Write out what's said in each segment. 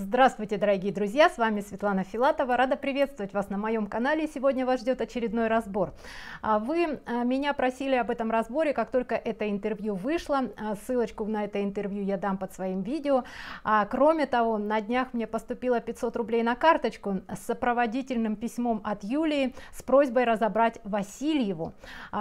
Здравствуйте, дорогие друзья! С вами Светлана Филатова. Рада приветствовать вас на моем канале. Сегодня вас ждет очередной разбор. А вы а, меня просили об этом разборе, как только это интервью вышло. А, ссылочку на это интервью я дам под своим видео. Кроме того, на днях мне поступило 500 рублей на карточку с сопроводительным письмом от Юлии с просьбой разобрать Васильеву,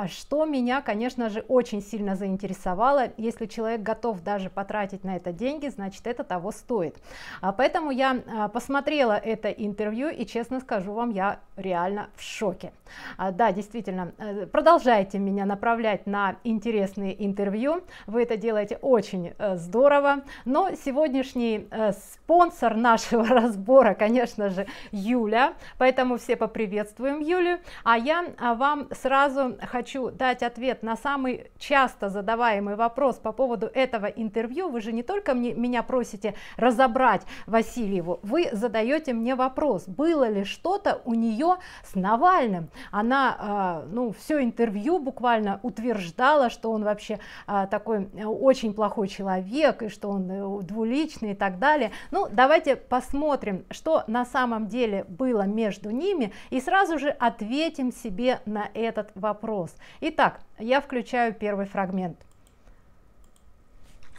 что меня, конечно же, очень сильно заинтересовало. Если человек готов даже потратить на это деньги, значит это того стоит. Поэтому Поэтому я а, посмотрела это интервью и честно скажу вам, я реально в шоке. А, да, действительно, э, продолжайте меня направлять на интересные интервью, вы это делаете очень э, здорово, но сегодняшний э, спонсор нашего разбора, конечно же, Юля, поэтому все поприветствуем Юлю, а я а, вам сразу хочу дать ответ на самый часто задаваемый вопрос по поводу этого интервью, вы же не только мне, меня просите разобрать, Васильеву, вы задаете мне вопрос, было ли что-то у нее с Навальным. Она, а, ну, все интервью буквально утверждала, что он вообще а, такой э, очень плохой человек, и что он э, двуличный и так далее. Ну, давайте посмотрим, что на самом деле было между ними, и сразу же ответим себе на этот вопрос. Итак, я включаю первый фрагмент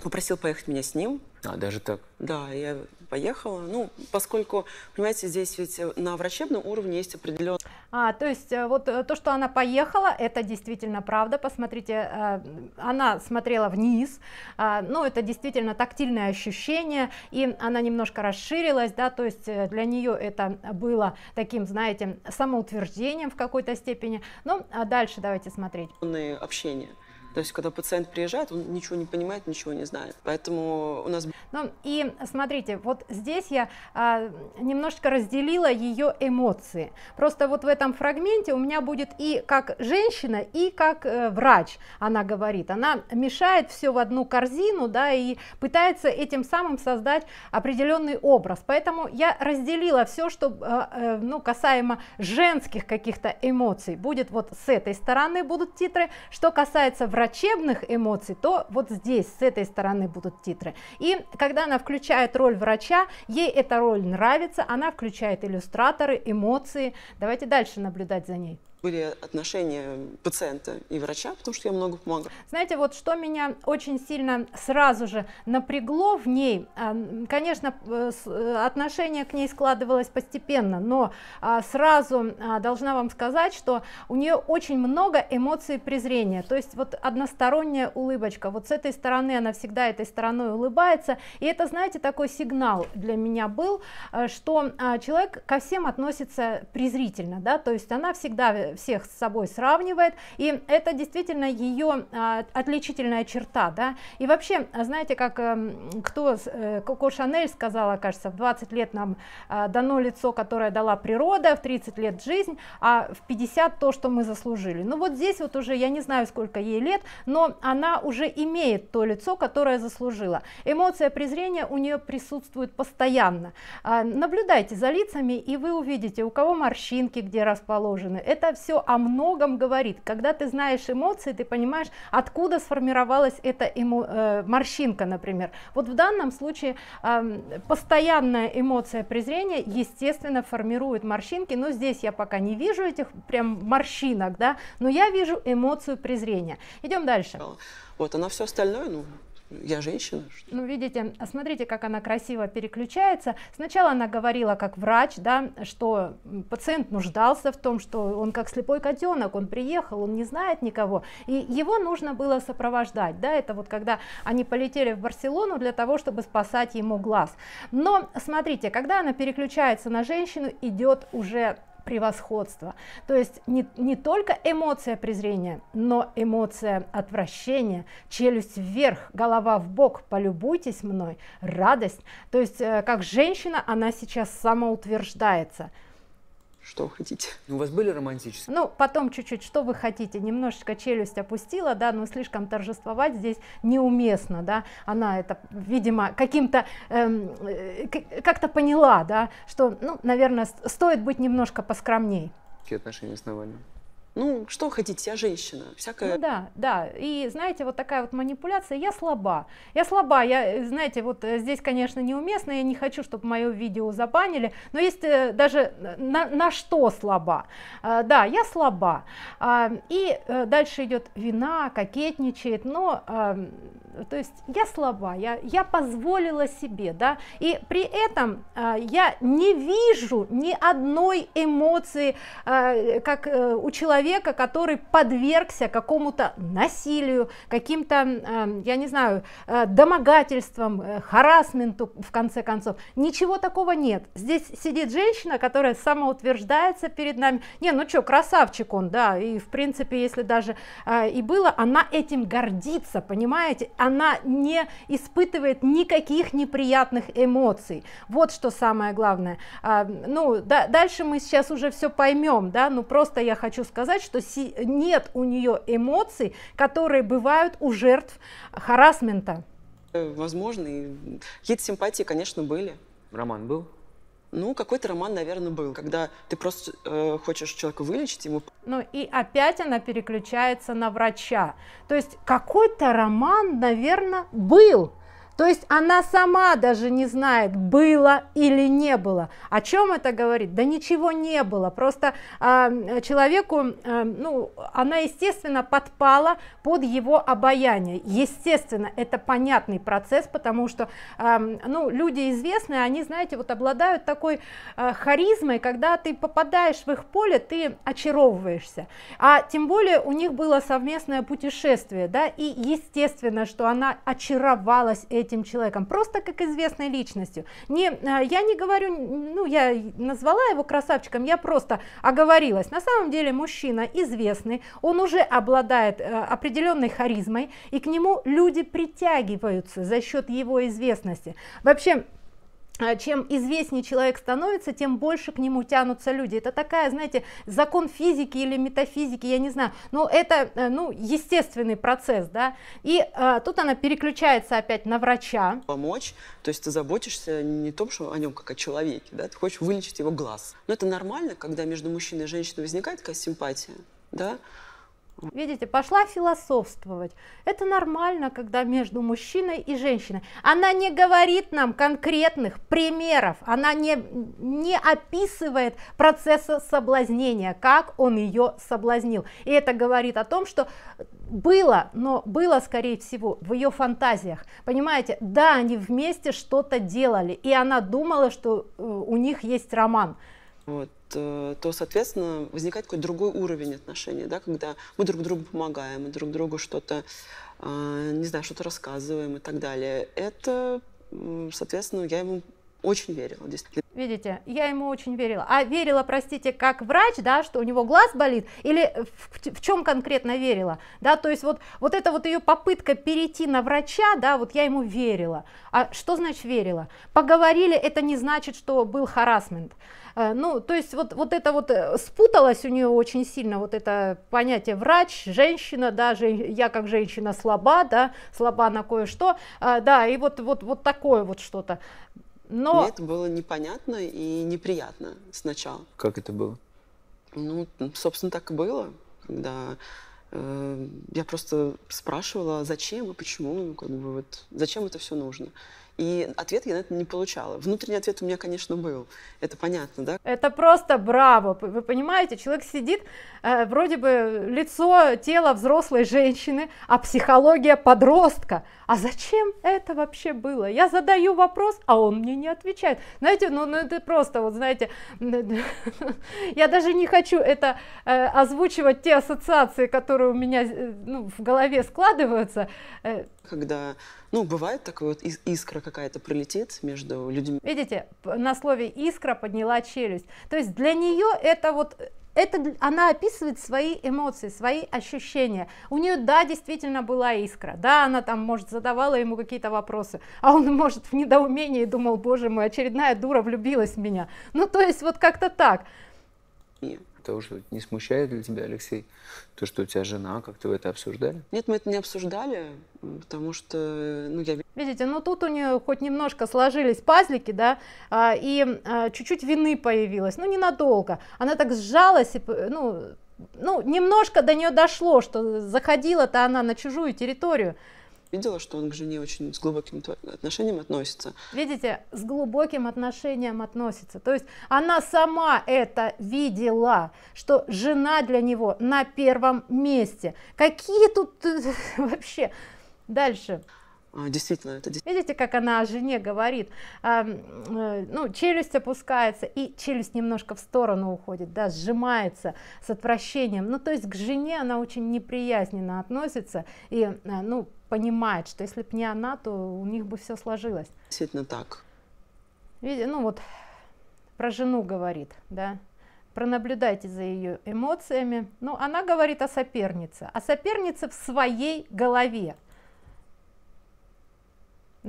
попросил поехать меня с ним. А, даже так? Да, я поехала. Ну, поскольку, понимаете, здесь ведь э, на врачебном уровне есть определенный... А, то есть э, вот э, то, что она поехала, это действительно правда. Посмотрите, она смотрела вниз. А, ну, это действительно тактильное ощущение. И она немножко расширилась, да, то есть для нее это было таким, знаете, самоутверждением в какой-то степени. Ну, а дальше давайте смотреть. Общение. То есть, когда пациент приезжает, он ничего не понимает, ничего не знает. Поэтому у нас... Ну и смотрите, вот здесь я а, немножечко разделила ее эмоции. Просто вот в этом фрагменте у меня будет и как женщина, и как э, врач, она говорит. Она мешает все в одну корзину, да, и пытается этим самым создать определенный образ. Поэтому я разделила все, что, э, э, ну, касаемо женских каких-то эмоций. Будет вот с этой стороны будут титры. Что касается врача, врачебных эмоций, то вот здесь, с этой стороны будут титры. И когда она включает роль врача, ей эта роль нравится, она включает иллюстраторы, эмоции. Давайте дальше наблюдать за ней были отношения пациента и врача, потому что я много помогла. Знаете, вот что меня очень сильно сразу же напрягло в ней, а, конечно, э, э, отношение к ней складывалось постепенно, но а, сразу а, должна вам сказать, что у нее очень много эмоций презрения, то есть вот односторонняя улыбочка, вот с этой стороны она всегда этой стороной улыбается, и это, знаете, такой сигнал для меня был, э, что человек ко всем относится презрительно, да, то есть она всегда всех с собой сравнивает, и это действительно ее а, отличительная черта, да, и вообще, знаете, как эм, кто, Коко э, Шанель сказала, кажется, в 20 лет нам а, дано лицо, которое дала природа, в 30 лет жизнь, а в 50 то, что мы заслужили, ну вот здесь вот уже, я не знаю, сколько ей лет, но она уже имеет то лицо, которое заслужила, эмоция презрения у нее присутствует постоянно, а, наблюдайте за лицами, и вы увидите, у кого морщинки, где расположены, это все о многом говорит. Когда ты знаешь эмоции, ты понимаешь, откуда сформировалась эта эмо, э, морщинка, например. Вот в данном случае э, постоянная эмоция презрения, естественно, формирует морщинки, но здесь я пока не вижу этих прям морщинок, да, но я вижу эмоцию презрения. Идем дальше. Вот, она а все остальное, ну, я женщина. Что? Ну, видите, а смотрите, как она красиво переключается. Сначала она говорила как врач, да, что пациент нуждался в том, что он как слепой котенок, он приехал, он не знает никого, и его нужно было сопровождать, да, это вот когда они полетели в Барселону для того, чтобы спасать ему глаз. Но смотрите, когда она переключается на женщину, идет уже превосходства. То есть не, не только эмоция презрения, но эмоция отвращения, челюсть вверх, голова в бок, полюбуйтесь мной, радость. То есть э, как женщина она сейчас самоутверждается – что вы хотите. Ну, у вас были романтические? Ну, потом чуть-чуть, что вы хотите. Немножечко челюсть опустила, да, но слишком торжествовать здесь неуместно, да. Она это, видимо, каким-то, эм, э, как-то поняла, да, что, ну, наверное, стоит быть немножко поскромней. Какие отношения с Навальным? Ну, что хотите, я женщина, всякое. Ну да, да, и знаете, вот такая вот манипуляция, я слаба, я слаба, я, знаете, вот э, здесь, конечно, неуместно, я не хочу, чтобы мое видео забанили, но есть э, даже на, на что слаба, а, да, я слаба, а, и дальше идет вина, кокетничает, но, а, то есть я слаба, я, я позволила себе, да, и при этом а, я не вижу ни одной эмоции, а, как у человека, человека, который подвергся какому-то насилию, каким-то, эм, я не знаю, э, домогательствам, э, харасменту, в конце концов. Ничего такого нет. Здесь сидит женщина, которая самоутверждается перед нами. Не, ну что, красавчик он, да, и в принципе, если даже э, и было, она этим гордится, понимаете? Она не испытывает никаких неприятных эмоций. Вот что самое главное. Ну, да, дальше мы сейчас уже все поймем, да, ну просто я хочу сказать, сказать, что нет у нее эмоций, которые бывают у жертв харасмента. Э, возможно, и какие-то симпатии, конечно, были. Роман был? Ну, какой-то роман, наверное, был, когда ты просто э, хочешь человека вылечить ему. Ну и опять она переключается на врача. То есть какой-то роман, наверное, был. То есть она сама даже не знает, было или не было. О чем это говорит? Да ничего не было. Просто э, человеку, э, ну, она, естественно, подпала под его обаяние. Естественно, это понятный процесс, потому что, э, ну, люди известные, они, знаете, вот обладают такой э, харизмой, когда ты попадаешь в их поле, ты очаровываешься. А тем более у них было совместное путешествие, да, и естественно, что она очаровалась этим этим человеком, просто как известной личностью. Не, а, я не говорю, ну я назвала его красавчиком, я просто оговорилась. На самом деле мужчина известный, он уже обладает э, определенной харизмой, и к нему люди притягиваются за счет его известности. Вообще, а, чем известнее человек становится, тем больше к нему тянутся люди. Это такая, знаете, закон физики или метафизики, я не знаю, но это, э, ну, естественный процесс, да. И а, тут она переключается опять на врача. Помочь, то есть ты заботишься не том, что о нем как о человеке, да, ты хочешь вылечить его глаз. Но это нормально, когда между мужчиной и женщиной возникает такая симпатия, да, Видите, пошла философствовать. Это нормально, когда между мужчиной и женщиной. Она не говорит нам конкретных примеров, она не, не описывает процесса соблазнения, как он ее соблазнил. И это говорит о том, что было, но было, скорее всего, в ее фантазиях. Понимаете, да, они вместе что-то делали, и она думала, что э, у них есть роман. Вот. Э, то, соответственно, возникает какой-то другой уровень отношений, да, когда мы друг другу помогаем, мы друг другу что-то, э, не знаю, что-то рассказываем и так далее. Это, соответственно, я ему очень верила, действительно. Видите, я ему очень верила. А верила, простите, как врач, да, что у него глаз болит, или в, в чем конкретно верила, да, то есть вот, вот это вот ее попытка перейти на врача, да, вот я ему верила. А что значит верила? Поговорили, это не значит, что был харасмент. Э, ну, то есть вот, вот это вот э, спуталось у нее очень сильно, вот это понятие врач, женщина, да, жен, я как женщина слаба, да, слаба на кое-что, э, да, и вот, вот, вот такое вот что-то. Но... Мне это было непонятно и неприятно сначала. Как это было? Ну, собственно, так и было, когда э, я просто спрашивала, зачем и почему, ну, как бы вот, зачем это все нужно. И ответ я на это не получала. Внутренний ответ у меня, конечно, был. Это понятно, да? Это просто браво. Вы понимаете, человек сидит, э, вроде бы лицо, тело взрослой женщины, а психология подростка. А зачем это вообще было? Я задаю вопрос, а он мне не отвечает. Знаете, ну, ну это просто, вот знаете, я даже не хочу это э, озвучивать те ассоциации, которые у меня э, ну, в голове складываются. Э, когда, ну, бывает такое, вот искра какая-то пролетит между людьми. Видите, на слове «искра» подняла челюсть. То есть для нее это вот это она описывает свои эмоции, свои ощущения. У нее, да, действительно была искра, да, она там, может, задавала ему какие-то вопросы, а он, может, в недоумении думал, боже мой, очередная дура влюбилась в меня. Ну, то есть вот как-то так. Нет того, что не смущает для тебя, Алексей, то, что у тебя жена, как-то вы это обсуждали? Нет, мы это не обсуждали, потому что, э, ну, я... Видите, ну тут у нее хоть немножко сложились пазлики, да, а, и а, чуть-чуть вины появилась, ну, ненадолго. Она так сжалась, и, ну, ну, немножко до нее дошло, что заходила-то она на чужую территорию видела, что он к жене очень с глубоким отношением относится. Видите, с глубоким отношением относится. То есть она сама это видела, что жена для него на первом месте. Какие тут э, вообще... Дальше. А, действительно, это действительно. Видите, как она о жене говорит. А, э, ну, челюсть опускается, и челюсть немножко в сторону уходит, да, сжимается с отвращением. Ну, то есть к жене она очень неприязненно относится и, э, ну, понимает, что если бы не она, то у них бы все сложилось. Действительно так. Видите, ну вот про жену говорит, да, пронаблюдайте за ее эмоциями. Ну, она говорит о сопернице, о а сопернице в своей голове,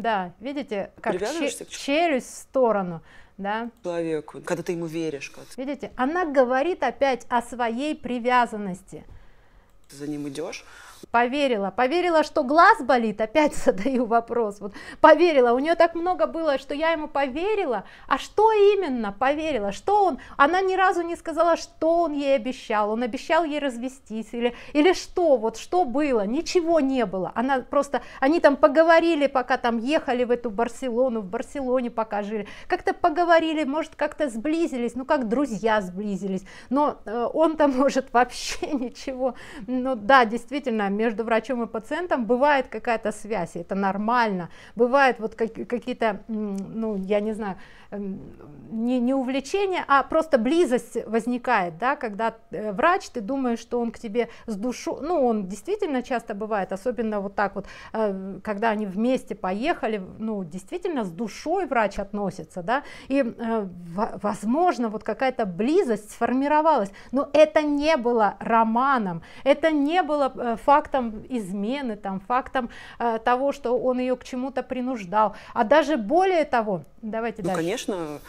да, видите, как че- к челюсть в сторону. Да? Человеку, когда ты ему веришь. Как... Видите, она говорит опять о своей привязанности. Ты за ним идешь, Поверила, поверила, что глаз болит, опять задаю вопрос. Вот поверила, у нее так много было, что я ему поверила. А что именно поверила? Что он? Она ни разу не сказала, что он ей обещал. Он обещал ей развестись или, или что, вот что было? Ничего не было. Она просто, они там поговорили, пока там ехали в эту Барселону, в Барселоне пока жили. Как-то поговорили, может, как-то сблизились, ну как друзья сблизились. Но э, он там может вообще ничего. Ну да, действительно, между врачом и пациентом бывает какая-то связь, это нормально, Бывает вот какие-то, ну, я не знаю, Эм, не, не увлечение, а просто близость возникает, да, когда э, врач, ты думаешь, что он к тебе с душу, ну, он действительно часто бывает, особенно вот так вот, э, когда они вместе поехали, ну, действительно с душой врач относится, да, и, э, возможно, вот какая-то близость сформировалась, но это не было романом, это не было фактом измены, там, фактом того, что он ее к чему-то принуждал, а даже более того, давайте ну, дальше. Конечно конечно,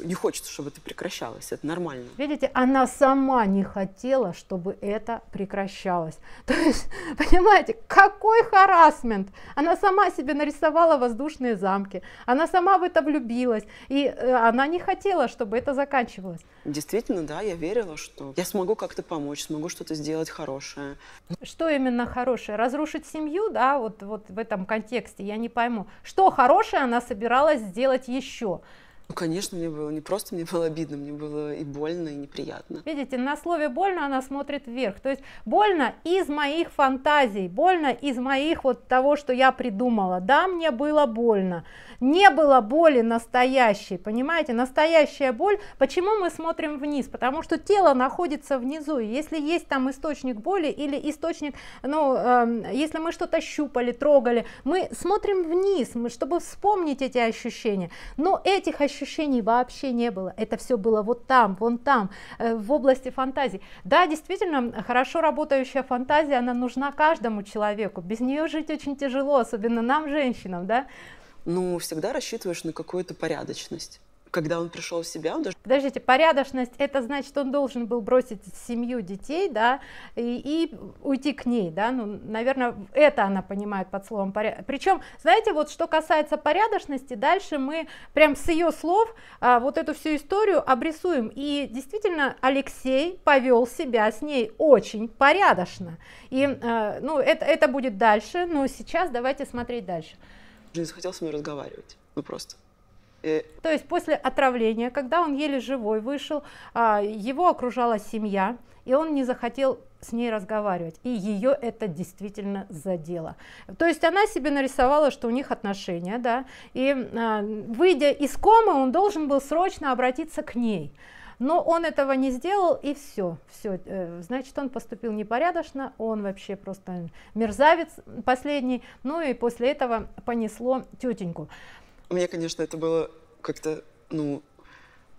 не хочется, чтобы это прекращалось, это нормально. Видите, она сама не хотела, чтобы это прекращалось. То есть, понимаете, какой харасмент! Она сама себе нарисовала воздушные замки, она сама в это влюбилась, и э, она не хотела, чтобы это заканчивалось. Действительно, да, я верила, что я смогу как-то помочь, смогу что-то сделать хорошее. Что именно хорошее? Разрушить семью, да, вот, вот в этом контексте, я не пойму. Что хорошее она собиралась сделать еще? Ну, конечно, мне было не просто, мне было обидно, мне было и больно, и неприятно. Видите, на слове «больно» она смотрит вверх. То есть больно из моих фантазий, больно из моих вот того, что я придумала. Да, мне было больно. Не было боли настоящей, понимаете? Настоящая боль. Почему мы смотрим вниз? Потому что тело находится внизу. И если есть там источник боли или источник, ну, э, если мы что-то щупали, трогали, мы смотрим вниз, мы, чтобы вспомнить эти ощущения. Но этих ощущений ощущений вообще не было, это все было вот там, вон там, э, в области фантазии. Да, действительно, хорошо работающая фантазия, она нужна каждому человеку, без нее жить очень тяжело, особенно нам, женщинам, да? Ну, всегда рассчитываешь на какую-то порядочность когда он пришел в себя, он должен... Подождите, порядочность, это значит, он должен был бросить семью детей, да, и, и уйти к ней, да, ну, наверное, это она понимает под словом порядок. Причем, знаете, вот что касается порядочности, дальше мы прям с ее слов а, вот эту всю историю обрисуем. И действительно, Алексей повел себя с ней очень порядочно. И, а, ну, это, это будет дальше, но сейчас давайте смотреть дальше. Я не захотел со мной разговаривать, ну просто. Э, То есть после отравления, когда он еле живой вышел, а, его окружала семья, и он не захотел с ней разговаривать, и ее это действительно задело. То есть она себе нарисовала, что у них отношения, да, и а, выйдя из комы, он должен был срочно обратиться к ней но он этого не сделал и все все э, значит он поступил непорядочно он вообще просто мерзавец последний ну и после этого понесло тетеньку мне, конечно, это было как-то, ну,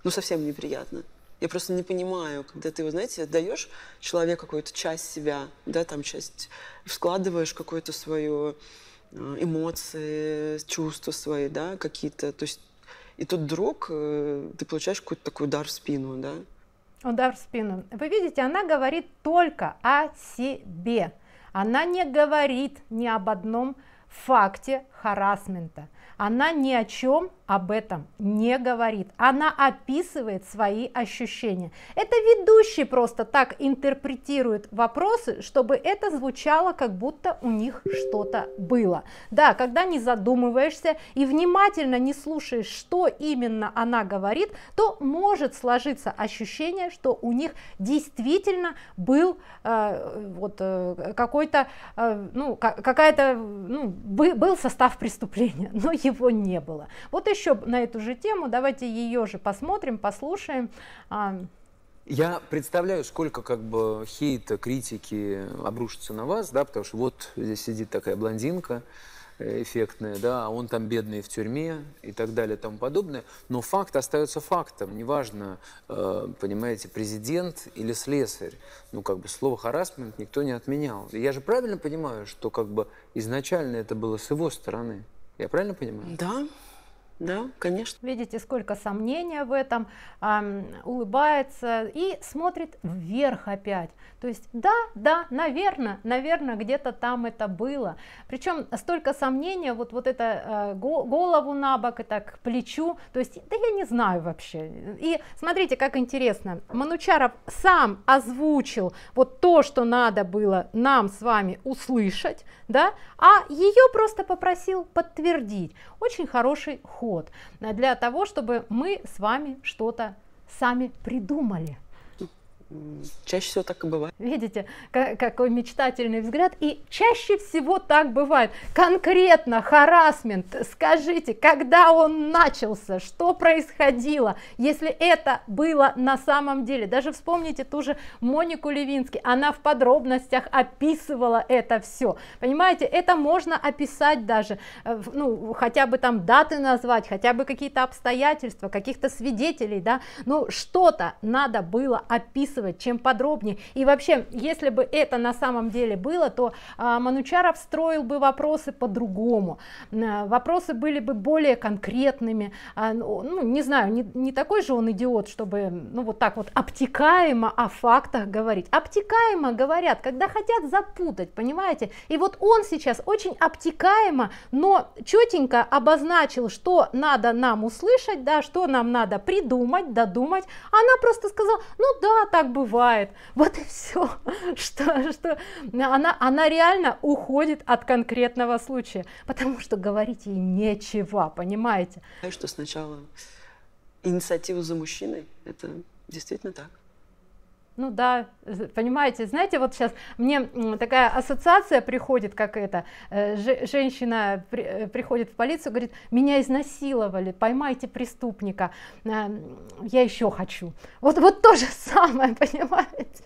ну, совсем неприятно. Я просто не понимаю, когда ты, вы знаете, даешь человеку какую-то часть себя, да, там часть, вкладываешь какую-то свою э, эмоции, чувства свои, да, какие-то, то есть и тут вдруг э, ты получаешь какой-то такой удар в спину, да. Удар в спину. Вы видите, она говорит только о себе. Она не говорит ни об одном факте харасмента она ни о чем об этом не говорит, она описывает свои ощущения. Это ведущий просто так интерпретирует вопросы, чтобы это звучало, как будто у них что-то было. Да, когда не задумываешься и внимательно не слушаешь, что именно она говорит, то может сложиться ощущение, что у них действительно был э, вот э, какой-то, э, ну, какая-то, ну, был состав преступления, но его не было. Вот и еще на эту же тему, давайте ее же посмотрим, послушаем. А, Я представляю, сколько как бы хейта, критики обрушится на вас, да, потому что вот здесь сидит такая блондинка э, эффектная, да, а он там бедный в тюрьме и так далее и тому подобное. Но факт остается фактом, неважно, э, понимаете, президент или слесарь. Ну, как бы слово харасмент никто не отменял. Я же правильно понимаю, что как бы изначально это было с его стороны? Я правильно понимаю? Да. Да, конечно. Видите, сколько сомнения в этом, эм, улыбается и смотрит вверх опять. То есть, да, да, наверное, наверное, где-то там это было. Причем столько сомнения, вот, вот это э, голову на бок, и так плечу. То есть, да я не знаю вообще. И смотрите, как интересно, Манучаров сам озвучил вот то, что надо было нам с вами услышать, да, а ее просто попросил подтвердить. Очень хороший ход подход для того, чтобы мы с вами что-то сами придумали. Чаще всего так и бывает. Видите, какой мечтательный взгляд. И чаще всего так бывает. Конкретно харасмент, скажите, когда он начался, что происходило, если это было на самом деле. Даже вспомните ту же Монику Левински, она в подробностях описывала это все. Понимаете, это можно описать даже, э, ну, хотя бы там даты назвать, хотя бы какие-то обстоятельства, каких-то свидетелей, да, ну, что-то надо было описывать описывать, чем подробнее. И вообще, если бы это на самом деле было, то а, Манучаров строил бы вопросы по-другому. А, вопросы были бы более конкретными. А, ну, ну, не знаю, не, не такой же он идиот, чтобы ну вот так вот обтекаемо о фактах говорить. Обтекаемо говорят, когда хотят запутать, понимаете? И вот он сейчас очень обтекаемо, но четенько обозначил, что надо нам услышать, да, что нам надо придумать, додумать. Она просто сказала, ну да, так так бывает, вот и все, что, что она, она реально уходит от конкретного случая, потому что говорить ей нечего, понимаете? Что сначала инициативу за мужчиной, это действительно так. Ну да, понимаете, знаете, вот сейчас мне такая ассоциация приходит, как это, э, женщина при, э, приходит в полицию, говорит, меня изнасиловали, поймайте преступника, э, я еще хочу. Вот, вот то же самое, понимаете?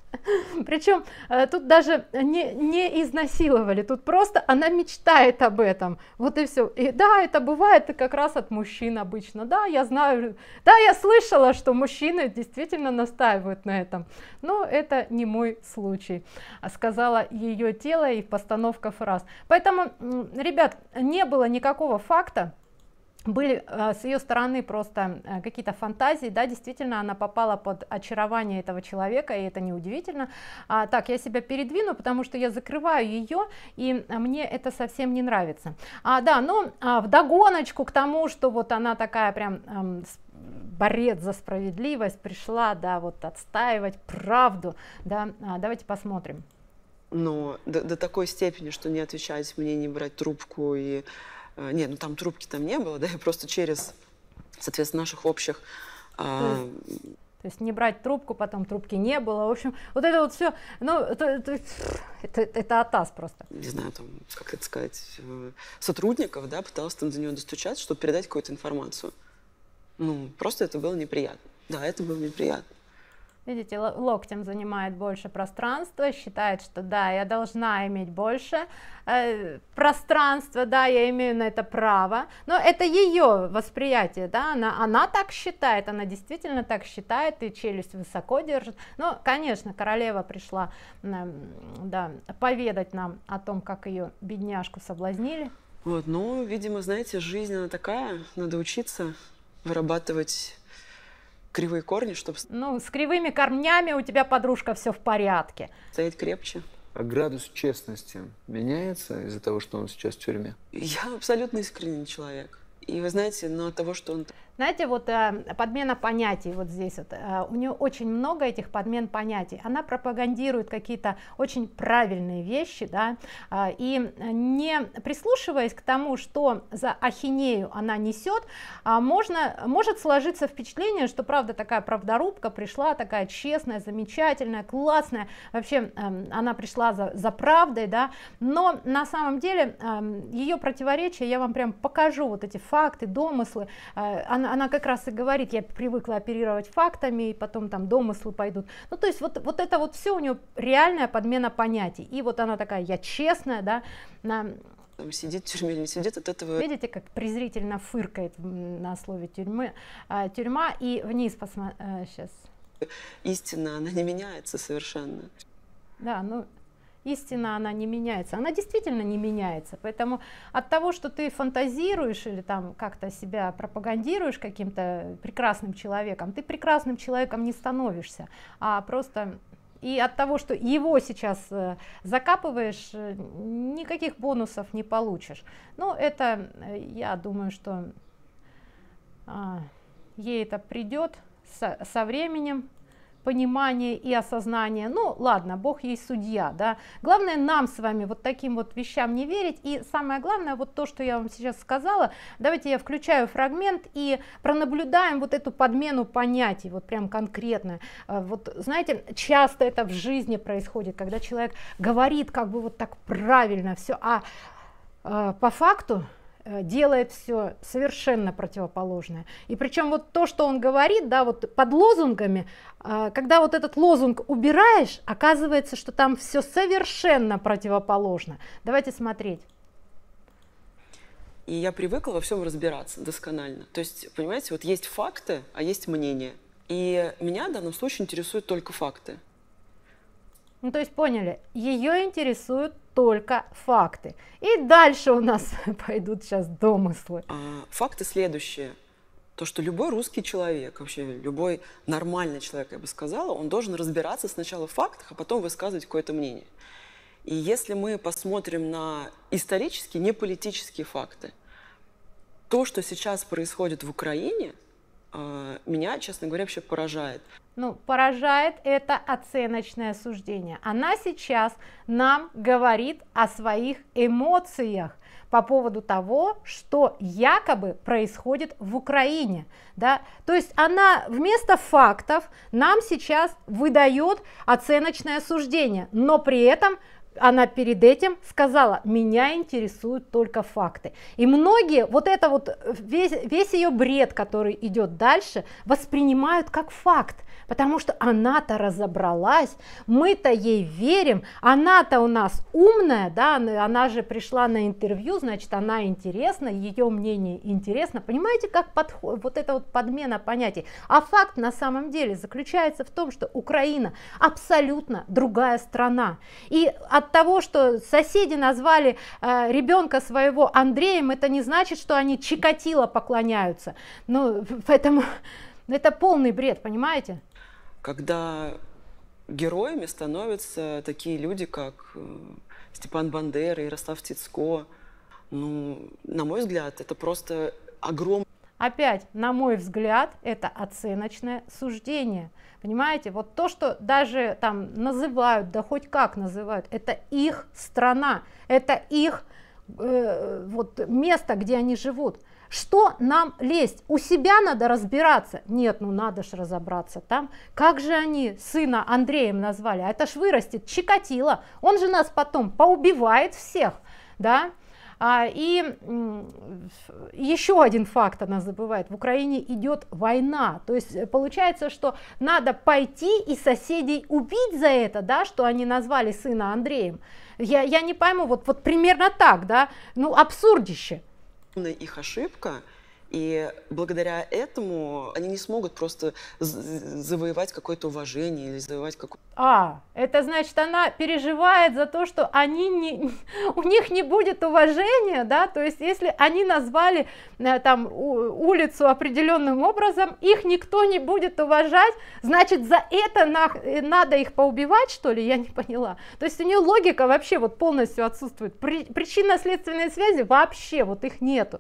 Причем тут даже не, не изнасиловали, тут просто она мечтает об этом, вот и все. И да, это бывает как раз от мужчин обычно, да, я знаю, да, я слышала, что мужчины действительно настаивают на этом, но это не мой случай, а сказала ее тело и постановка фраз. Поэтому, ребят, не было никакого факта, были э, с ее стороны просто э, какие-то фантазии, да, действительно она попала под очарование этого человека, и это неудивительно. А, так, я себя передвину, потому что я закрываю ее, и э, мне это совсем не нравится. А, да, но ну, а, вдогоночку к тому, что вот она такая прям эм, борец за справедливость пришла, да, вот отстаивать правду, да, а, давайте посмотрим. Ну до, до такой степени, что не отвечать мне, не брать трубку и... Э, нет, ну там трубки там не было, да, я просто через, соответственно, наших общих... Э, то есть не брать трубку, потом трубки не было. В общем, вот это вот все, ну, это, это, это, это атас просто. Не знаю, там, как это сказать, э, сотрудников, да, пытался там до нее достучаться, чтобы передать какую-то информацию. Ну, просто это было неприятно. Да, это было неприятно. Видите, локтем занимает больше пространства, считает, что да, я должна иметь больше э, пространства, да, я имею на это право, но это ее восприятие, да, она, она так считает, она действительно так считает и челюсть высоко держит, но, конечно, королева пришла, э, да, поведать нам о том, как ее бедняжку соблазнили. Вот, ну, видимо, знаете, жизнь она такая, надо учиться вырабатывать кривые корни, чтобы... Ну, с кривыми корнями у тебя, подружка, все в порядке. Стоять крепче. А градус честности меняется из-за того, что он сейчас в тюрьме? Я абсолютно искренний человек. И вы знаете, но от того, что он знаете, вот э, подмена понятий вот здесь вот, э, у нее очень много этих подмен понятий. Она пропагандирует какие-то очень правильные вещи, да, э, и э, не прислушиваясь к тому, что за ахинею она несет, э, а можно, может сложиться впечатление, что правда такая правдорубка пришла, такая честная, замечательная, классная, вообще э, она пришла за, за правдой, да, но на самом деле э, эм, ее противоречие, я вам прям покажу вот эти факты, домыслы, э, она, она как раз и говорит, я привыкла оперировать фактами, и потом там домыслы пойдут. Ну, то есть вот, вот это вот все у нее реальная подмена понятий. И вот она такая, я честная, да, на, сидит в тюрьме или не сидит, от этого... Видите, как презрительно фыркает на слове тюрьмы, а, тюрьма, и вниз посмотри, а, сейчас. Э, Истина, она не меняется совершенно. Да, ну... Истина, она не меняется. Она действительно не меняется. Поэтому от того, что ты фантазируешь или там как-то себя пропагандируешь каким-то прекрасным человеком, ты прекрасным человеком не становишься, а просто и от того, что его сейчас э, закапываешь, э, никаких бонусов не получишь. Но ну, это, э, я думаю, что а, ей это придет со, со временем, понимание и осознание, ну ладно, Бог есть судья, да, главное нам с вами вот таким вот вещам не верить, и самое главное, вот то, что я вам сейчас сказала, давайте я включаю фрагмент и пронаблюдаем вот эту подмену понятий, вот прям конкретно, а, вот знаете, часто это в жизни происходит, когда человек говорит как бы вот так правильно все, а, а по факту Э, делает все совершенно противоположное. И причем вот то, что он говорит, да, вот под лозунгами, э, когда вот этот лозунг убираешь, оказывается, что там все совершенно противоположно. Давайте смотреть. И я привыкла во всем разбираться досконально. То есть, понимаете, вот есть факты, а есть мнение. И меня в данном случае интересуют только факты. Ну, то есть поняли, ее интересуют только факты. И дальше у нас пойдут сейчас домыслы. А, факты следующие. То, что любой русский человек, вообще любой нормальный человек, я бы сказала, он должен разбираться сначала в фактах, а потом высказывать какое-то мнение. И если мы посмотрим на исторические, не политические факты, то, что сейчас происходит в Украине – а, меня, честно говоря, вообще поражает. Ну, поражает это оценочное суждение. Она сейчас нам говорит о своих эмоциях по поводу того, что якобы происходит в Украине. Да? То есть она вместо фактов нам сейчас выдает оценочное суждение, но при этом она перед этим сказала, меня интересуют только факты. И многие вот это вот, весь, весь ее бред, который идет дальше, воспринимают как факт, потому что она-то разобралась, мы-то ей верим, она-то у нас умная, да, она же пришла на интервью, значит, она интересна, ее мнение интересно, понимаете, как подход, вот это вот подмена понятий. А факт на самом деле заключается в том, что Украина абсолютно другая страна, и от того, что соседи назвали э, ребенка своего Андреем, это не значит, что они Чикатило поклоняются. Ну, поэтому это полный бред, понимаете? Когда героями становятся такие люди, как э, Степан Бандера, Ярослав Тицко, ну, на мой взгляд, это просто огромный Опять, на мой взгляд, это оценочное суждение. Понимаете, вот то, что даже там называют, да хоть как называют, это их страна, это их э, вот место, где они живут. Что нам лезть? У себя надо разбираться. Нет, ну надо ж разобраться там. Как же они сына Андреем назвали? А это ж вырастет Чикатило. Он же нас потом поубивает всех, да? А, и еще один факт она забывает. В Украине идет война. То есть э, получается, что надо пойти и соседей убить за это, да, что они назвали сына Андреем. Я, я не пойму, вот, вот примерно так, да, ну абсурдище. Их ошибка – и благодаря этому они не смогут просто завоевать какое-то уважение или завоевать какое-то... А, это значит, она переживает за то, что они не, у них не будет уважения, да, то есть если они назвали э, там улицу определенным образом, их никто не будет уважать, значит, за это на, э, надо их поубивать, что ли, я не поняла. То есть у нее логика вообще вот полностью отсутствует, При, причинно-следственные связи вообще вот их нету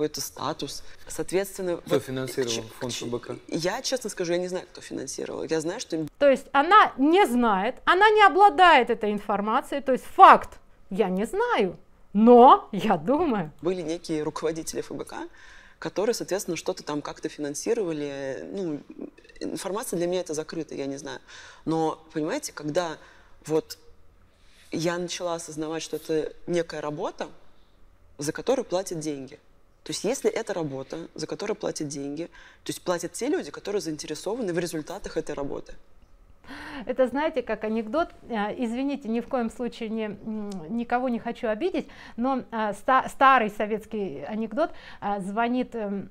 какой-то статус. Соответственно... Кто вот, финансировал к, фонд ФБК? Я, честно скажу, я не знаю, кто финансировал. Я знаю, что... То есть она не знает, она не обладает этой информацией. То есть факт, я не знаю, но я думаю. Были некие руководители ФБК, которые, соответственно, что-то там как-то финансировали. Ну, информация для меня это закрыта, я не знаю. Но, понимаете, когда вот я начала осознавать, что это некая работа, за которую платят деньги – то есть если это работа, за которую платят деньги, то есть платят те люди, которые заинтересованы в результатах этой работы. Это, знаете, как анекдот, э, извините, ни в коем случае не, никого не хочу обидеть, но э, старый советский анекдот э, звонит эм,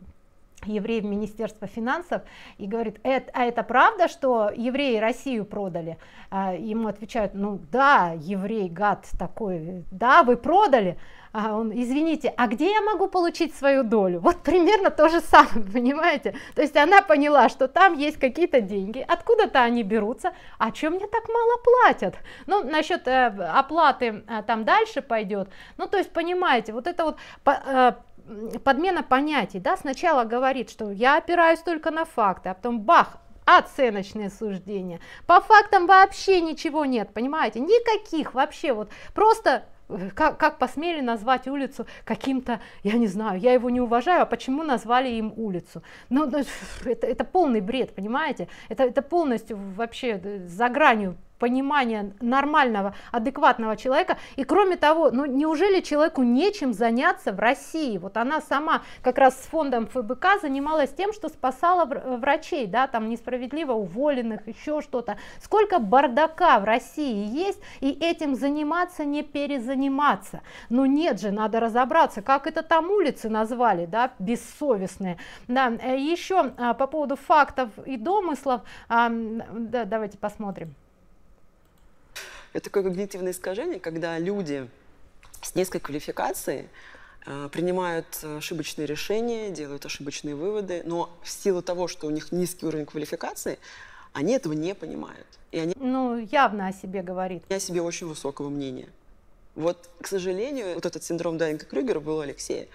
Еврей в Министерство финансов и говорит, это, а это правда, что евреи Россию продали? А, ему отвечают, ну да, еврей гад такой, да, вы продали. А он, извините, а где я могу получить свою долю? Вот примерно то же самое, понимаете? То есть она поняла, что там есть какие-то деньги, откуда-то они берутся, а чем мне так мало платят? Ну, насчет э, оплаты э, там дальше пойдет. Ну, то есть, понимаете, вот это вот... По, э, подмена понятий, да, сначала говорит, что я опираюсь только на факты, а потом бах, оценочные суждения. По фактам вообще ничего нет, понимаете, никаких вообще, вот просто э, как, как посмели назвать улицу каким-то, я не знаю, я его не уважаю, а почему назвали им улицу? Ну, ну это, это полный бред, понимаете? Это, это полностью вообще э, за гранью понимания нормального, адекватного человека. И кроме того, ну неужели человеку нечем заняться в России? Вот она сама как раз с фондом ФБК занималась тем, что спасала э, врачей, да, там несправедливо уволенных, еще что-то. Сколько бардака в России есть, и этим заниматься, не перезаниматься. Ну нет же, надо разобраться, как это там улицы назвали, да, бессовестные. Да, э, еще а, по поводу фактов и домыслов, да, давайте посмотрим. Это такое когнитивное искажение, когда люди с низкой квалификацией э, принимают ошибочные решения, делают ошибочные выводы, но в силу того, что у них низкий уровень квалификации, они этого не понимают. И они ну, явно о себе говорит. Я себе очень высокого мнения. Вот, к сожалению, вот этот синдром Дайнка Крюгера был у Алексея.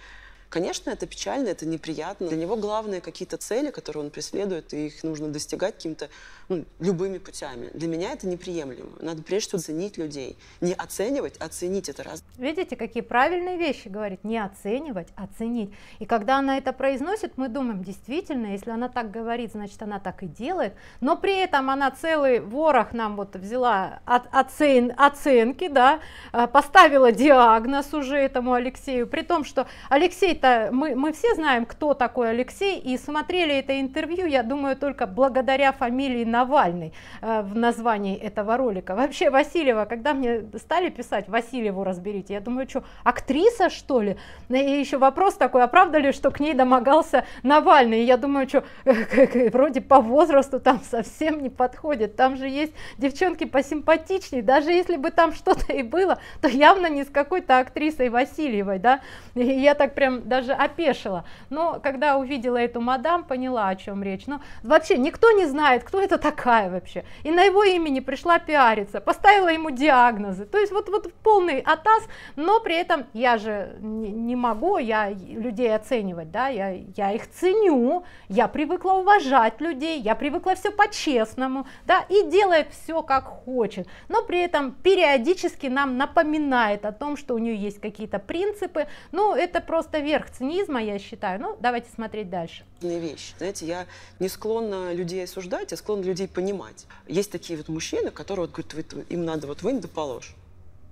Конечно, это печально, это неприятно. Для него главные какие-то цели, которые он преследует, и их нужно достигать какими то ну, любыми путями. Для меня это неприемлемо. Надо прежде всего ценить людей. Не оценивать, а ценить это раз. Видите, какие правильные вещи говорит. Не оценивать, а ценить. И когда она это произносит, мы думаем, действительно, если она так говорит, значит, она так и делает. Но при этом она целый ворох нам вот взяла от, оцен, оценки, да, а, поставила диагноз уже этому Алексею. При том, что Алексей это мы, мы все знаем, кто такой Алексей, и смотрели это интервью, я думаю, только благодаря фамилии Навальный э, в названии этого ролика. Вообще Васильева, когда мне стали писать Васильеву разберите, я думаю, что актриса что ли? И еще вопрос такой, а правда ли, что к ней домогался Навальный? Я думаю, что э, вроде по возрасту там совсем не подходит, там же есть девчонки посимпатичнее, даже если бы там что-то и было, то явно не с какой-то актрисой Васильевой, да? И я так прям даже опешила. Но когда увидела эту мадам, поняла, о чем речь. Но ну, вообще никто не знает, кто это такая вообще. И на его имени пришла пиариться, поставила ему диагнозы. То есть вот, вот полный атас, но при этом я же не могу, я людей оценивать, да, я, я их ценю, я привыкла уважать людей, я привыкла все по-честному, да, и делает все как хочет, но при этом периодически нам напоминает о том, что у нее есть какие-то принципы, ну это просто верх верх цинизма, я считаю. Ну, давайте смотреть дальше. Вещь. Знаете, я не склонна людей осуждать, я а склонна людей понимать. Есть такие вот мужчины, которые вот говорят, им надо вот вынь да положь.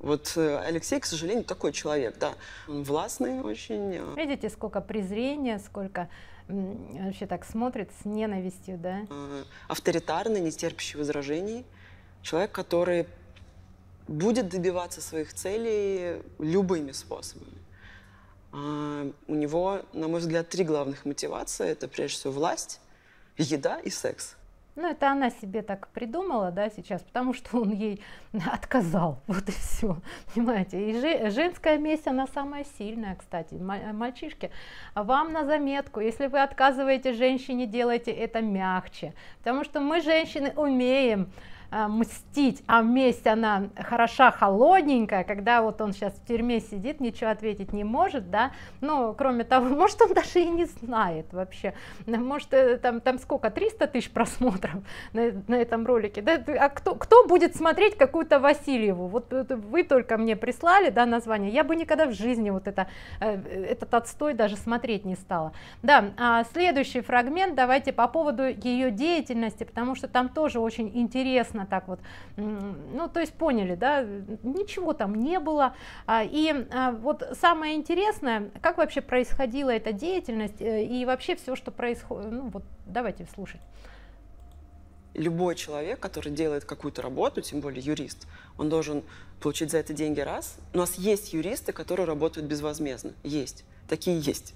Вот э, Алексей, к сожалению, такой человек, да. Он властный очень. Э. Видите, сколько презрения, сколько вообще так смотрит с ненавистью, да? Э, авторитарный, не терпящий возражений. Человек, который будет добиваться своих целей любыми способами. А, у него, на мой взгляд, три главных мотивации. Это, прежде всего, власть, еда и секс. Ну, это она себе так придумала, да, сейчас, потому что он ей отказал, вот и все, понимаете. И же, женская месть, она самая сильная, кстати, мальчишки. А вам на заметку, если вы отказываете женщине, делайте это мягче, потому что мы, женщины, умеем а, мстить, а месть она хороша, холодненькая, когда вот он сейчас в тюрьме сидит, ничего ответить не может, да, ну, кроме того, может, он даже и не знает вообще, может, э, там, там сколько, 300 тысяч просмотров на, на этом ролике, да, а кто, кто будет смотреть какую-то Васильеву, вот э, вы только мне прислали, да, название, я бы никогда в жизни вот это, э, этот отстой даже смотреть не стала, да, а следующий фрагмент, давайте по поводу ее деятельности, потому что там тоже очень интересно странно так вот, ну то есть поняли, да, ничего там не было. А, и а, вот самое интересное, как вообще происходила эта деятельность э, и вообще все, что происходит, ну вот давайте слушать любой человек, который делает какую-то работу, тем более юрист, он должен получить за это деньги раз. У нас есть юристы, которые работают безвозмездно. Есть. Такие есть.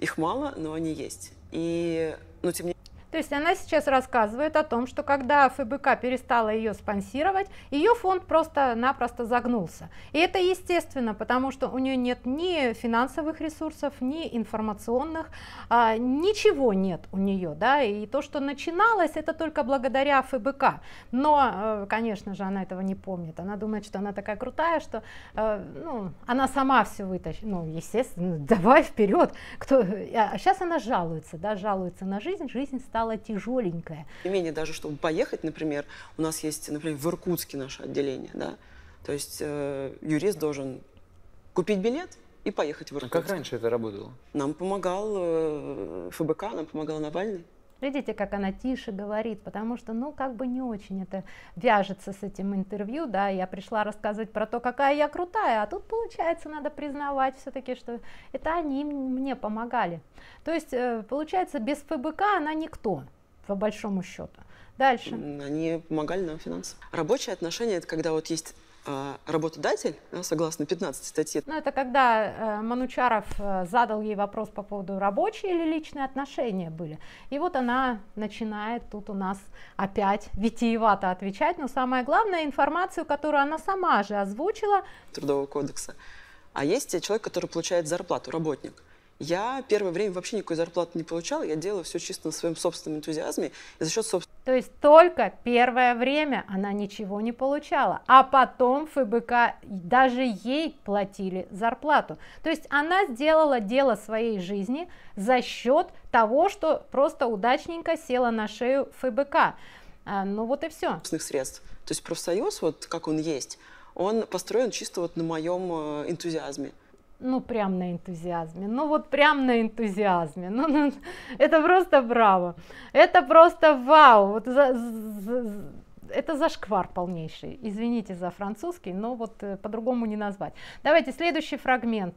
Их мало, но они есть. И, но ну, тем не то есть она сейчас рассказывает о том, что когда ФБК перестала ее спонсировать, ее фонд просто-напросто загнулся. И это естественно, потому что у нее нет ни финансовых ресурсов, ни информационных, а, ничего нет у нее. Да? И то, что начиналось, это только благодаря ФБК. Но, э, конечно же, она этого не помнит. Она думает, что она такая крутая, что э, ну, она сама все вытащит. Ну, естественно, давай вперед. Кто... А сейчас а она жалуется, да, жалуется на жизнь, жизнь стала стала тяжеленькая. Имение даже, чтобы поехать, например, у нас есть, например, в Иркутске наше отделение, да, то есть э, юрист должен купить билет и поехать в Иркутск. А как раньше это работало? Нам помогал э, ФБК, нам помогал Навальный. Видите, как она тише говорит, потому что, ну, как бы не очень это вяжется с этим интервью, да, я пришла рассказывать про то, какая я крутая, а тут, получается, надо признавать все-таки, что это они мне помогали. То есть, э, получается, без ФБК она никто, по большому счету. Дальше. Они помогали нам финансово. Рабочие отношения – это когда вот есть Э, работодатель, согласно 15 статье. Ну, это когда э, Манучаров э, задал ей вопрос по поводу рабочие или личные отношения были. И вот она начинает тут у нас опять витиевато отвечать, но самое главное, информацию, которую она сама же озвучила. Трудового кодекса. А есть человек, который получает зарплату, работник. Я первое время вообще никакой зарплаты не получала, я делала все чисто на своем собственном энтузиазме и за счет собственного. То есть только первое время она ничего не получала, а потом ФБК даже ей платили зарплату. То есть она сделала дело своей жизни за счет того, что просто удачненько села на шею ФБК. А, ну вот и все. средств. То есть профсоюз, вот как он есть, он построен чисто вот на моем э, энтузиазме ну прям на энтузиазме ну вот прям на энтузиазме ну, ну это просто браво это просто вау вот за, за, это зашквар полнейший извините за французский но вот э, по-другому не назвать давайте следующий фрагмент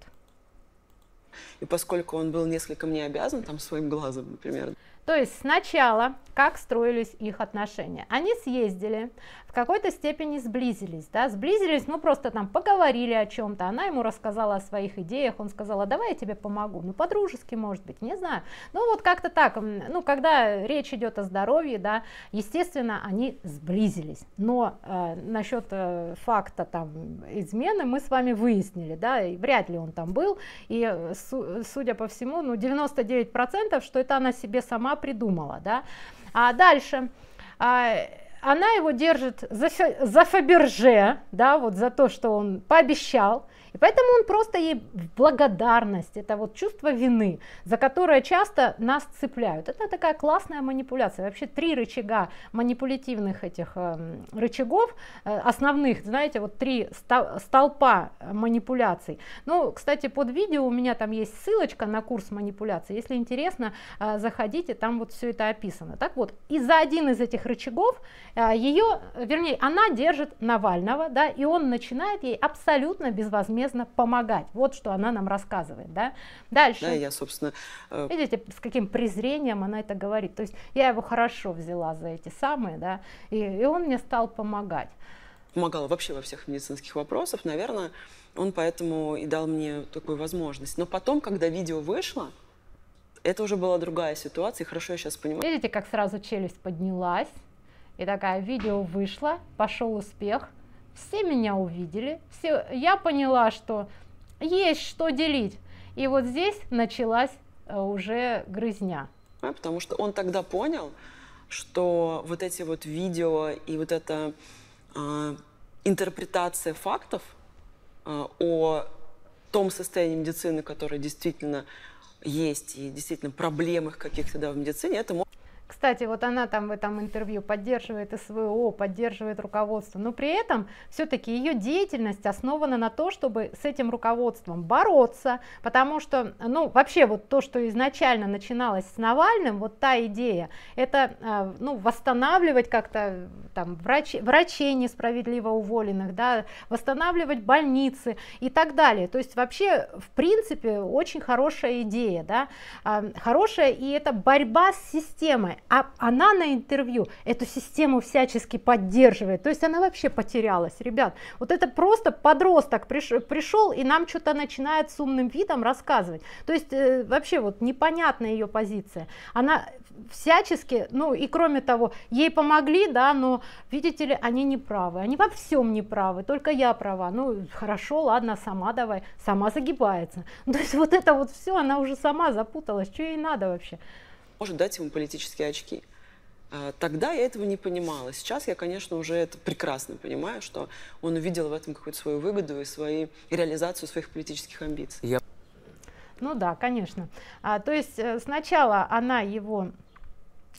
и поскольку он был несколько мне обязан там своим глазом например то есть сначала как строились их отношения. Они съездили, в какой-то степени сблизились, да, сблизились, ну просто там поговорили о чем-то, она ему рассказала о своих идеях, он сказал, а давай я тебе помогу, ну по-дружески может быть, не знаю, ну вот как-то так, ну когда речь идет о здоровье, да, естественно, они сблизились, но э, насчет э, факта там измены мы с вами выяснили, да, и вряд ли он там был, и э, су- судя по всему, ну 99% что это она себе сама придумала, да. А дальше а, она его держит за, за Фаберже, да, вот за то, что он пообещал, и поэтому он просто ей благодарность, это вот чувство вины, за которое часто нас цепляют. Это такая классная манипуляция. Вообще три рычага манипулятивных этих э, рычагов, э, основных, знаете, вот три столпа манипуляций. Ну, кстати, под видео у меня там есть ссылочка на курс манипуляции. Если интересно, э, заходите, там вот все это описано. Так вот, и за один из этих рычагов э, ее, вернее, она держит Навального, да, и он начинает ей абсолютно безвозмездно полезно помогать. Вот что она нам рассказывает. Да? Дальше. Да, я, собственно... Э... Видите, с каким презрением она это говорит. То есть я его хорошо взяла за эти самые, да, и, и он мне стал помогать. Помогала вообще во всех медицинских вопросах, наверное, он поэтому и дал мне такую возможность. Но потом, когда видео вышло, это уже была другая ситуация, и хорошо я сейчас понимаю. Видите, как сразу челюсть поднялась, и такая видео вышло, пошел успех – все меня увидели, все, я поняла, что есть что делить. И вот здесь началась э, уже грызня. А, потому что он тогда понял, что вот эти вот видео и вот эта э, интерпретация фактов э, о том состоянии медицины, которое действительно есть, и действительно проблемах каких-то да, в медицине, это может кстати, вот она там в этом интервью поддерживает СВО, поддерживает руководство, но при этом все-таки ее деятельность основана на то, чтобы с этим руководством бороться, потому что, ну, вообще вот то, что изначально начиналось с Навальным, вот та идея, это, а, ну, восстанавливать как-то там врач, врачей несправедливо уволенных, да, восстанавливать больницы и так далее. То есть вообще, в принципе, очень хорошая идея, да, а, хорошая, и это борьба с системой, а она на интервью эту систему всячески поддерживает, то есть она вообще потерялась, ребят, вот это просто подросток пришел, пришел и нам что-то начинает с умным видом рассказывать, то есть э, вообще вот непонятная ее позиция, она всячески, ну и кроме того, ей помогли, да, но видите ли, они не правы, они во всем не правы, только я права, ну хорошо, ладно, сама давай, сама загибается, то есть вот это вот все, она уже сама запуталась, что ей надо вообще? может дать ему политические очки. А, тогда я этого не понимала. Сейчас я, конечно, уже это прекрасно понимаю, что он увидел в этом какую-то свою выгоду и, свои, реализацию своих политических амбиций. Я... Ну да, конечно. А, то есть э, сначала она его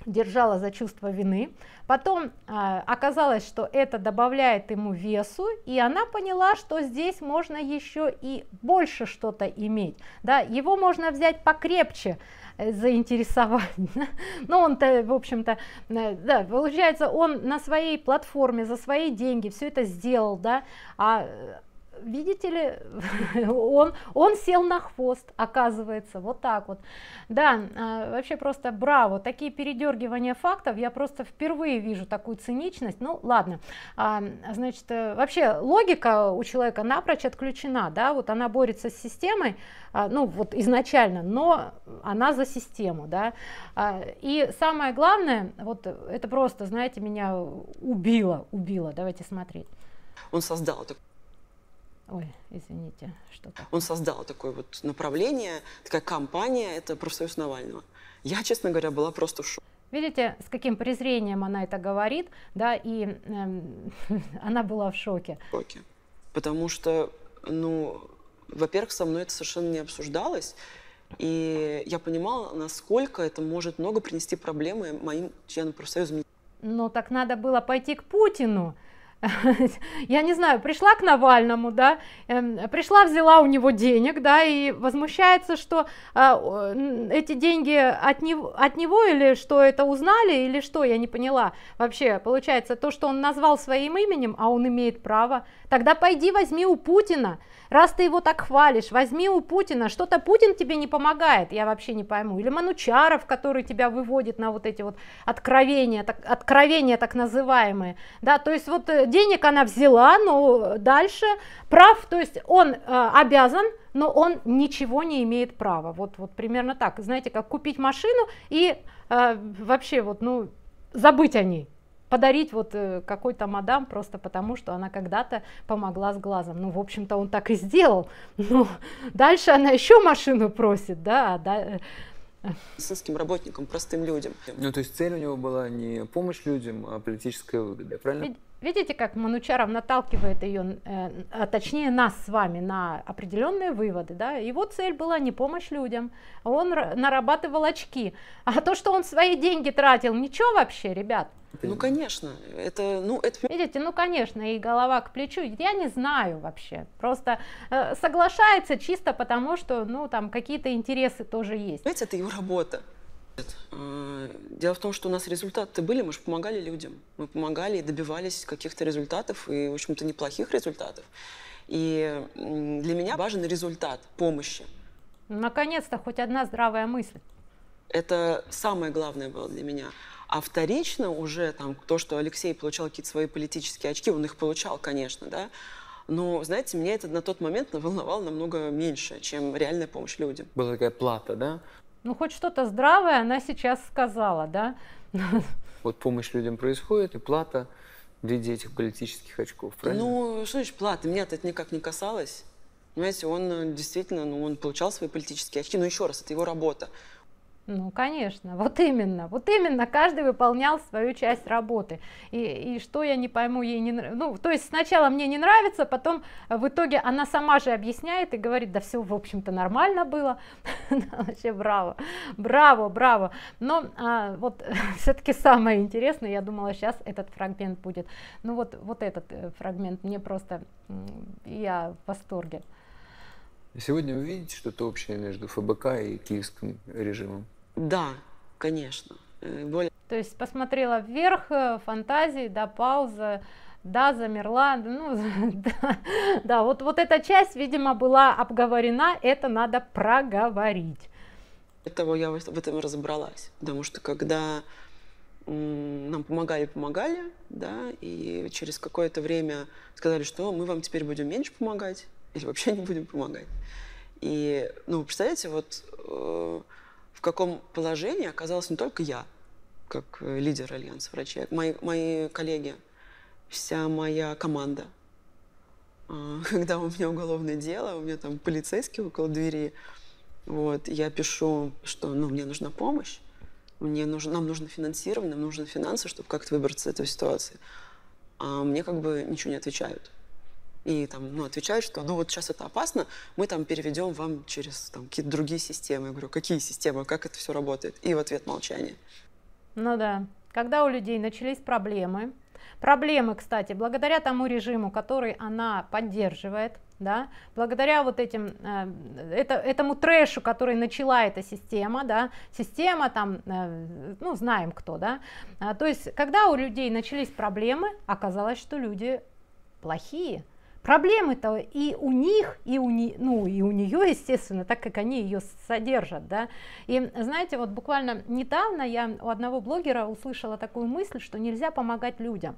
держала за чувство вины. Потом а, оказалось, что это добавляет ему весу, и она поняла, что здесь можно еще и больше что-то иметь. Да, его можно взять покрепче, Э, заинтересовать. Но ну, он-то, в общем-то, э, да, получается, он на своей платформе за свои деньги все это сделал, да, а видите ли, он, он сел на хвост, оказывается, вот так вот. Да, а, вообще просто браво, такие передергивания фактов, я просто впервые вижу такую циничность, ну ладно, а, значит, э, вообще логика у человека напрочь отключена, да, вот она борется с системой, а, ну вот изначально, но она за систему, да, и самое главное, вот это просто, знаете, меня убило, убило, давайте смотреть. Он создал такой Ой, извините, что-то. Он создал такое вот направление, такая компания, это профсоюз Навального. Я, честно говоря, была просто в шоке. Видите, с каким презрением она это говорит, да, и эм, она была в шоке. В шоке. Потому что, ну, во-первых, со мной это совершенно не обсуждалось, и я понимала, насколько это может много принести проблемы моим членам профсоюза. Но ну, так надо было пойти к Путину я не знаю, пришла к Навальному, да, эм, пришла, взяла у него денег, да, и возмущается, что а, эти деньги от, него, от него или что это узнали, или что, я не поняла. Вообще, получается, то, что он назвал своим именем, а он имеет право, Тогда пойди возьми у Путина, раз ты его так хвалишь, возьми у Путина, что-то Путин тебе не помогает, я вообще не пойму, или Манучаров, который тебя выводит на вот эти вот откровения, так, откровения так называемые, да, то есть вот э, денег она взяла, но дальше прав, то есть он э, обязан, но он ничего не имеет права, вот, вот примерно так, знаете, как купить машину и э, вообще вот, ну, забыть о ней, подарить вот э, какой-то мадам просто потому, что она когда-то помогла с глазом. Ну, в общем-то, он так и сделал. Ну, дальше она еще машину просит, да, а да медицинским э, работникам, простым людям. Ну, то есть цель у него была не помощь людям, а политическая выгода, правильно? Видите, как Манучаров наталкивает ее, э, а точнее нас с вами, на определенные выводы. Да? Его цель была не помощь людям, он нарабатывал очки. А то, что он свои деньги тратил, ничего вообще, ребят. Ну, конечно. Это, ну, это... Видите, ну, конечно, и голова к плечу. Я не знаю вообще. Просто э, соглашается чисто потому, что, ну, там какие-то интересы тоже есть. Понимаете, это его работа. А, дело в том, что у нас результаты были, мы же помогали людям. Мы помогали и добивались каких-то результатов, и, в общем-то, неплохих результатов. И для меня важен результат помощи. Наконец-то хоть одна здравая мысль. Это самое главное было для меня. А вторично уже там то, что Алексей получал какие-то свои политические очки, он их получал, конечно, да, но, знаете, меня это на тот момент волновало намного меньше, чем реальная помощь людям. Была такая плата, да? ну хоть что-то здравое она сейчас сказала, да? Вот помощь людям происходит, и плата в виде этих политических очков, правильно? Ну, что значит плата? Меня это никак не касалось. Понимаете, он э, действительно, ну, он получал свои политические очки, но еще раз, это его работа. Ну, конечно, вот именно, вот именно, каждый выполнял свою часть работы. И, и что я не пойму, ей не нравится. Ну, то есть сначала мне не нравится, потом э, в итоге она сама же объясняет и говорит, да все, в общем-то, нормально было. Вообще браво, браво, браво. Но а, вот все-таки самое интересное, я думала, сейчас этот фрагмент будет. Ну вот, вот этот э, фрагмент мне просто, я в восторге. Сегодня вы видите что-то общее между ФБК и киевским режимом? Да, конечно. Э, более... То есть посмотрела вверх, э, фантазии, да, пауза, да, замерла, ну, да, да, вот, вот эта часть, видимо, была обговорена, это надо проговорить. Этого я в этом разобралась, потому что когда нам помогали, помогали, да, и через какое-то время сказали, что мы вам теперь будем меньше помогать или вообще не будем помогать. И, ну, представляете, вот э, каком положении оказалась не только я, как э, лидер Альянса врачей, а мои, мои коллеги, вся моя команда. А, когда у меня уголовное дело, у меня там полицейский около двери, вот, я пишу, что ну, мне нужна помощь, мне нужно, нам нужно финансирование, нам нужны финансы, чтобы как-то выбраться из этой ситуации. А мне как бы ничего не отвечают и там, ну, отвечают, что ну вот сейчас это опасно, мы там переведем вам через там, какие-то другие системы. Я говорю, какие системы, как это все работает? И в ответ молчание. Ну да, когда у людей начались проблемы, проблемы, кстати, благодаря тому режиму, который она поддерживает, да, благодаря вот этим, э, это, этому трэшу, который начала эта система, да, система там, э, ну, знаем кто, да, а, то есть, когда у людей начались проблемы, оказалось, что люди плохие, Проблемы-то и у них, и у, не, ну, и у нее, естественно, так как они ее содержат. Да? И знаете, вот буквально недавно я у одного блогера услышала такую мысль, что нельзя помогать людям.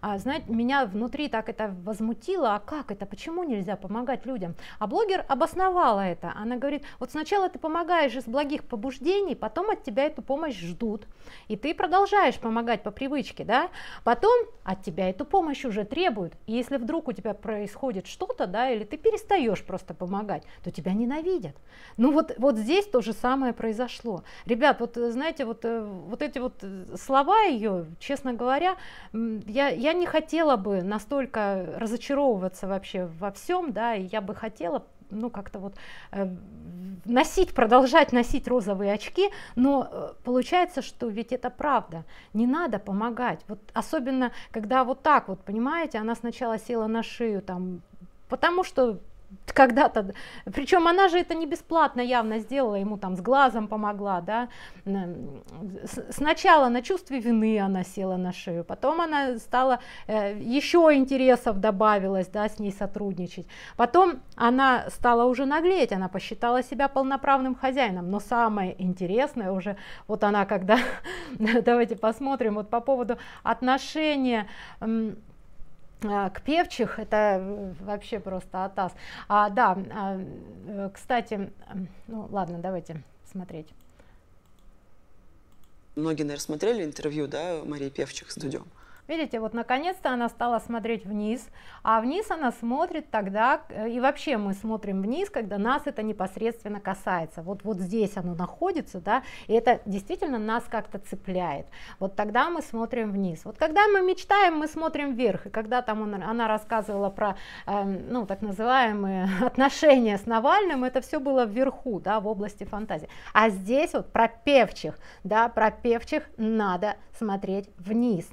А, знаете, меня внутри так это возмутило, а как это, почему нельзя помогать людям? А блогер обосновала это, она говорит, вот сначала ты помогаешь из благих побуждений, потом от тебя эту помощь ждут, и ты продолжаешь помогать по привычке, да? потом от тебя эту помощь уже требуют, и если вдруг у тебя происходит происходит что-то, да, или ты перестаешь просто помогать, то тебя ненавидят. Ну вот, вот здесь то же самое произошло. Ребят, вот э, знаете, вот, э, вот эти вот э, слова ее, честно говоря, я, я не хотела бы настолько разочаровываться вообще во всем, да, и я бы хотела ну, как-то вот э, носить, продолжать носить розовые очки, но э, получается, что ведь это правда, не надо помогать, вот особенно, когда вот так вот, понимаете, она сначала села на шею, там, потому что когда-то, причем она же это не бесплатно явно сделала, ему там с глазом помогла, да, сначала на чувстве вины она села на шею, потом она стала, э, еще интересов добавилась, да, с ней сотрудничать, потом она стала уже наглеть, она посчитала себя полноправным хозяином, но самое интересное уже, вот она когда, давайте посмотрим, вот по поводу отношения, а, к певчих это э, вообще просто атас а, да а, э, кстати ну ладно давайте смотреть многие наверное смотрели интервью да Марии Певчих с Дудем Видите, вот наконец-то она стала смотреть вниз, а вниз она смотрит тогда, э, и вообще мы смотрим вниз, когда нас это непосредственно касается. Вот, вот здесь оно находится, да, и это действительно нас как-то цепляет. Вот тогда мы смотрим вниз. Вот когда мы мечтаем, мы смотрим вверх. И когда там он, она рассказывала про, э, ну, так называемые отношения с Навальным, это все было вверху, да, в области фантазии. А здесь вот про певчих, да, про певчих надо смотреть вниз.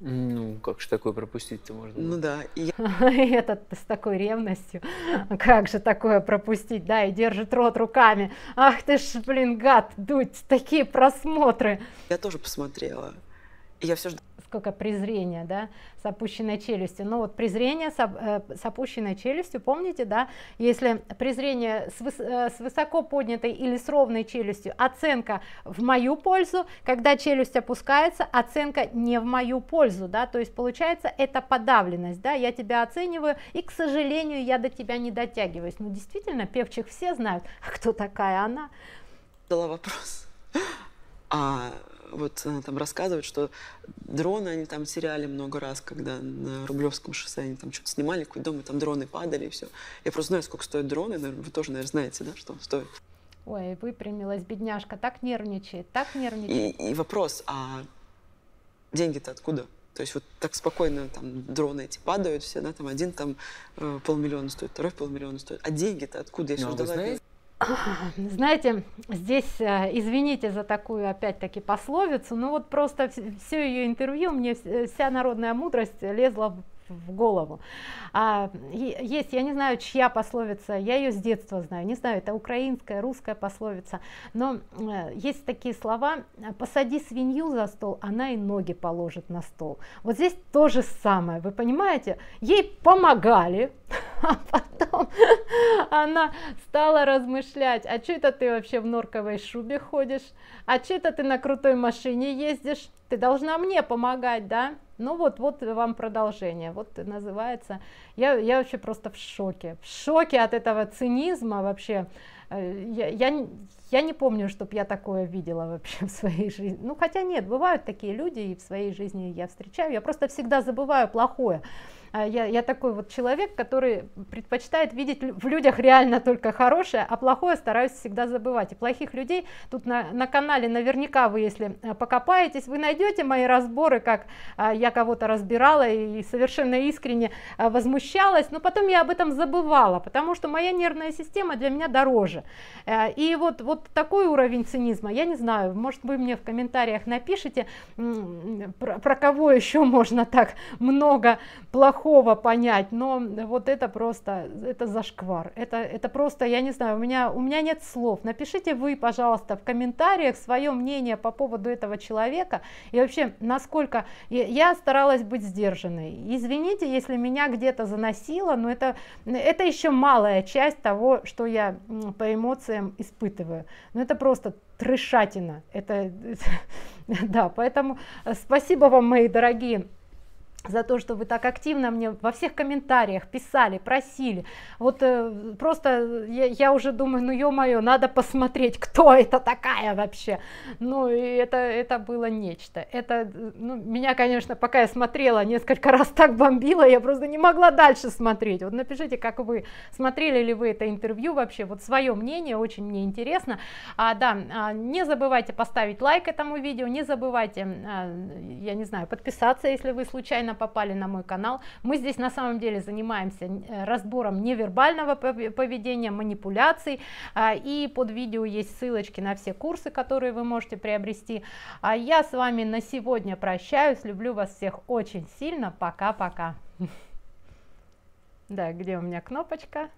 Ну, как же такое пропустить-то можно? Ну да. И Этот с такой ревностью. А как же такое пропустить? Да, и держит рот руками. Ах ты ж, блин, гад, дуть, такие просмотры. Я тоже посмотрела. И я все ждала сколько презрения, да, с опущенной челюстью. Но ну, вот презрение с, э, с опущенной челюстью, помните, да, если презрение с, выс, э, с высоко поднятой или с ровной челюстью, оценка в мою пользу, когда челюсть опускается, оценка не в мою пользу, да, то есть получается это подавленность, да, я тебя оцениваю, и, к сожалению, я до тебя не дотягиваюсь. Ну, действительно, певчих все знают, а кто такая она? Дала вопрос. А вот э, там рассказывают, что дроны они там теряли много раз, когда на Рублевском шоссе они там что-то снимали, какой-то дом, и там дроны падали, и все. Я просто знаю, сколько стоят дроны, вы тоже, наверное, знаете, да, что стоит. Ой, выпрямилась бедняжка, так нервничает, так нервничает. И, и вопрос, а деньги-то откуда? То есть вот так спокойно там дроны эти падают все, да, там один там э, полмиллиона стоит, второй полмиллиона стоит. А деньги-то откуда? Я ну, а вы знаете, знаете, здесь, э, извините за такую опять-таки пословицу, но вот просто все ее интервью, мне вся народная мудрость лезла в голову. А, есть, я не знаю, чья пословица, я ее с детства знаю, не знаю, это украинская, русская пословица, но э, есть такие слова, э, посади свинью за стол, она и ноги положит на стол. Вот здесь то же самое, вы понимаете, ей помогали, а потом она стала размышлять, а что это ты вообще в норковой шубе ходишь, а что это ты на крутой машине ездишь, ты должна мне помогать, да? Ну вот, вот вам продолжение. Вот называется. Я, я вообще просто в шоке. В шоке от этого цинизма вообще. Э, я, я, я не помню, чтобы я такое видела вообще в своей жизни. Ну хотя нет, бывают такие люди, и в своей жизни я встречаю. Я просто всегда забываю плохое. А я, я такой вот человек, который предпочитает видеть в людях реально только хорошее, а плохое стараюсь всегда забывать. И плохих людей тут на, на канале наверняка вы, если э, покопаетесь, вы найдете мои разборы, как а, я кого-то разбирала и совершенно искренне а, возмущалась, но потом я об этом забывала, потому что моя нервная система для меня дороже. Э, и вот, вот такой уровень цинизма, я не знаю, может вы мне в комментариях напишите, про, про кого еще можно так много плохого лихого понять, но вот это просто, это зашквар, это, это просто, я не знаю, у меня, у меня нет слов. Напишите вы, пожалуйста, в комментариях свое мнение по поводу этого человека и вообще, насколько, я, старалась быть сдержанной. Извините, если меня где-то заносило, но это, это еще малая часть того, что я по эмоциям испытываю. Но это просто трешатина, это да, поэтому э, спасибо вам, мои дорогие, за то, что вы так активно мне во всех комментариях писали, просили. Вот э, просто я, я уже думаю, ну ё-моё, надо посмотреть, кто это такая вообще. Ну и это, это было нечто. Это, ну, меня, конечно, пока я смотрела, несколько раз так бомбило, я просто не могла дальше смотреть. Вот напишите, как вы, смотрели ли вы это интервью вообще, вот свое мнение, очень мне интересно. А, да, а, не забывайте поставить лайк этому видео, не забывайте, а, я не знаю, подписаться, если вы случайно случайно попали на мой канал. Мы здесь на самом деле занимаемся э, разбором невербального поведения, манипуляций. А, и под видео есть ссылочки на все курсы, которые вы можете приобрести. А я с вами на сегодня прощаюсь. Люблю вас всех очень сильно. Пока-пока. Да, где у меня кнопочка?